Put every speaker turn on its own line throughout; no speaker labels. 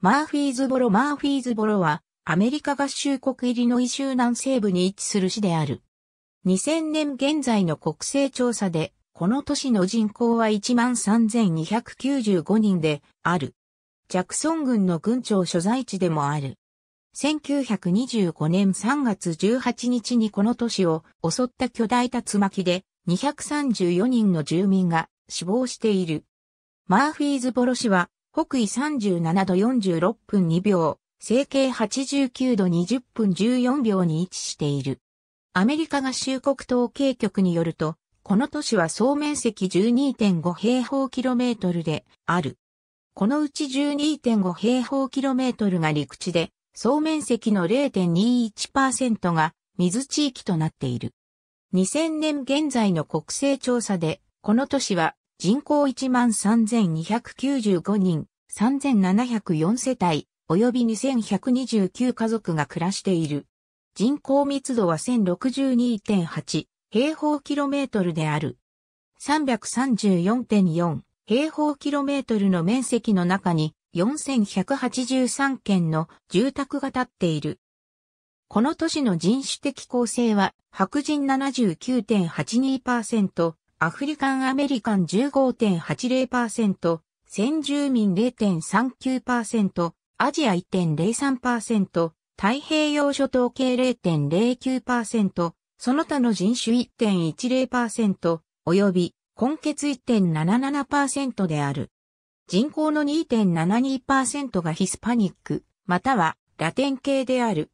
マーフィーズボロマーフィーズボロは、アメリカ合衆国入りのイ州南西部に位置する市である。2000年現在の国勢調査で、この都市の人口は13,295人である。ジャクソン軍の軍庁所在地でもある。1925年3月18日にこの都市を襲った巨大竜巻で234人の住民が死亡している。マーフィーズボロ市は北緯37度46分2秒、西経89度20分14秒に位置している。アメリカ合衆国統計局によると、この都市は総面積12.5平方キロメートルである。このうち12.5平方キロメートルが陸地で、総面積の0.21%が水地域となっている。2000年現在の国勢調査で、この都市は人口13,295人、3,704世帯、及び2,129家族が暮らしている。人口密度は1062.8平方キロメートルである。334.4平方キロメートルの面積の中に4183軒の住宅が建っている。この都市の人種的構成は白人79.82%、アフリカンアメリカン15.80%、先住民0.39%、アジア1.03%、太平洋諸島系0.09%、その他の人種1.10%、及び根結1.77%である。人口の2.72%がヒスパニック、またはラテン系である。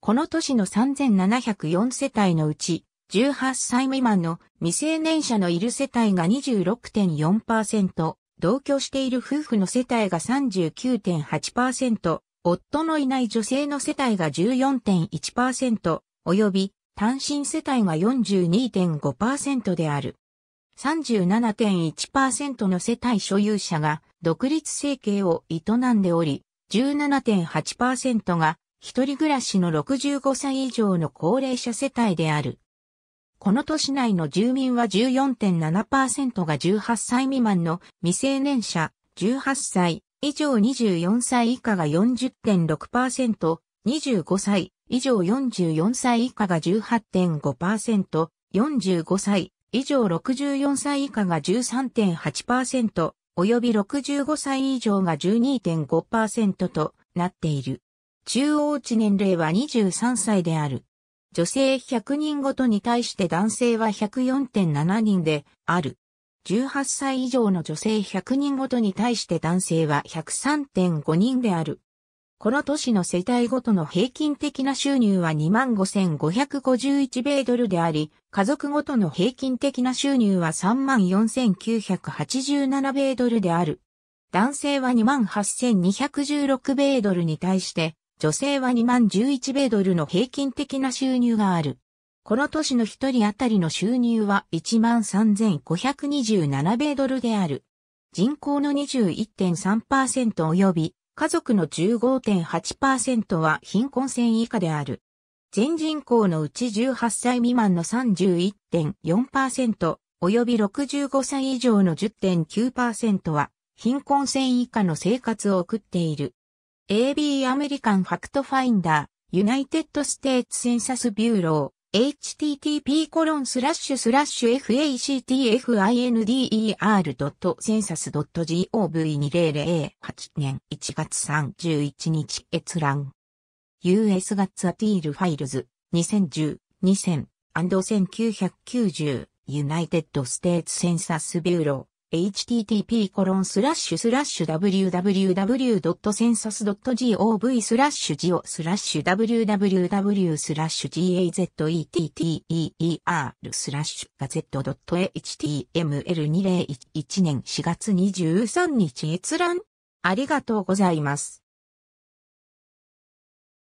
この都市の3704世帯のうち、18歳未満の未成年者のいる世帯が26.4%、同居している夫婦の世帯が39.8%、夫のいない女性の世帯が14.1%、及び単身世帯が42.5%である。37.1%の世帯所有者が独立生計を営んでおり、17.8%が一人暮らしの65歳以上の高齢者世帯である。この都市内の住民は14.7%が18歳未満の未成年者、18歳以上24歳以下が40.6%、25歳以上44歳以下が18.5%、45歳以上64歳以下が13.8%、及び65歳以上が12.5%となっている。中央値年齢は23歳である。女性100人ごとに対して男性は104.7人である。18歳以上の女性100人ごとに対して男性は103.5人である。この都市の世帯ごとの平均的な収入は25,551米ドルであり、家族ごとの平均的な収入は34,987米ドルである。男性は28,216米ドルに対して、女性は2万11米ドルの平均的な収入がある。この年の一人当たりの収入は1万3527米ドルである。人口の21.3%及び家族の15.8%は貧困線以下である。全人口のうち18歳未満の31.4%及び65歳以上の10.9%は貧困線以下の生活を送っている。AB アメリカンファクトファインダー、ユナイテッドステーツセンサスビューロー、http コロンスラッシュスラッシュ factfinder.census.gov2008 年1月31日閲覧。US ガッツアティールファイルズ2010、2000、1990、ユナイテッドステーツセンサスビューロー。http://www.census.gov スラッシュジオスラッシュ www スラッシュ gazetteer スラッシュガゼット .html2011 年4月23日閲覧ありがとうございます。